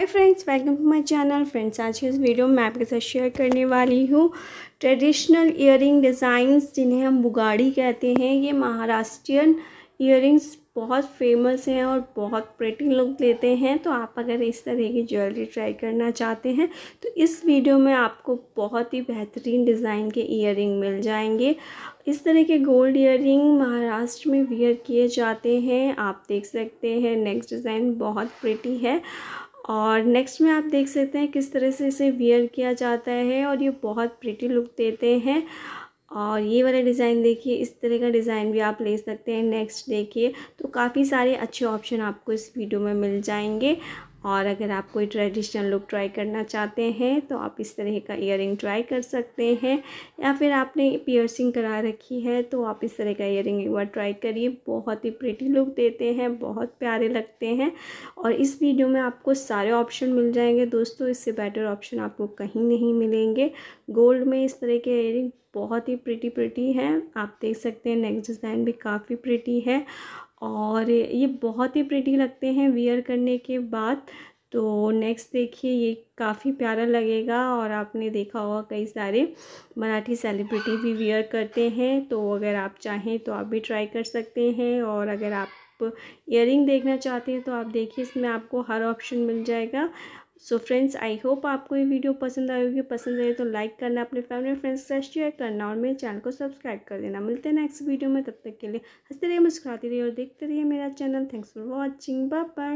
hi friends welcome to my channel friends आज के इस वीडियो में आपके साथ शेयर करने वाली हूँ ट्रेडिशनल रिंग डिज़ाइंस जिन्हें हम बुगाड़ी कहते हैं ये महाराष्ट्रियन इयरिंग्स बहुत फेमस हैं और बहुत प्रेटी लुक देते हैं तो आप अगर इस तरह की ज्वेलरी ट्राई करना चाहते हैं तो इस वीडियो में आपको बहुत ही बेहतरीन डिज़ाइन के इयरिंग मिल जाएंगे इस तरह के गोल्ड इयरिंग महाराष्ट्र में वियर किए जाते हैं आप देख सकते हैं नेक्स्ट डिज़ाइन बहुत प्रेटी है और नेक्स्ट में आप देख सकते हैं किस तरह से इसे वियर किया जाता है और ये बहुत प्रिटी लुक देते हैं और ये वाला डिज़ाइन देखिए इस तरह का डिज़ाइन भी आप ले सकते हैं नेक्स्ट देखिए तो काफ़ी सारे अच्छे ऑप्शन आपको इस वीडियो में मिल जाएंगे और अगर आप कोई ट्रेडिशनल लुक ट्राई करना चाहते हैं तो आप इस तरह का इयर ट्राई कर सकते हैं या फिर आपने पियर्सिंग करा रखी है तो आप इस तरह का इयर एक बार ट्राई करिए बहुत ही प्रिटी लुक देते हैं बहुत प्यारे लगते हैं और इस वीडियो में आपको सारे ऑप्शन मिल जाएंगे दोस्तों इससे बेटर ऑप्शन आपको कहीं नहीं मिलेंगे गोल्ड में इस तरह के इयर बहुत ही प्रिटी प्रिटी हैं आप देख सकते हैं नेक्स्ट डिज़ाइन भी काफ़ी प्रिटी है और ये बहुत ही प्रिटी लगते हैं वियर करने के बाद तो नेक्स्ट देखिए ये काफ़ी प्यारा लगेगा और आपने देखा होगा कई सारे मराठी सेलिब्रिटी भी वियर करते हैं तो अगर आप चाहें तो आप भी ट्राई कर सकते हैं और अगर आप इयर देखना चाहते हैं तो आप देखिए इसमें आपको हर ऑप्शन मिल जाएगा सो फ्रेंड्स आई होप आपको ये वीडियो पसंद आई होगी पसंद आई तो लाइक करना अपने फैमिली फ्रेंड्स से शेयर करना और मेरे चैनल को सब्सक्राइब कर देना मिलते हैं नेक्स्ट वीडियो में तब तक के लिए हंसते रहिए मुस्कुराते रहिए और देखते रहिए मेरा channel thanks for watching bye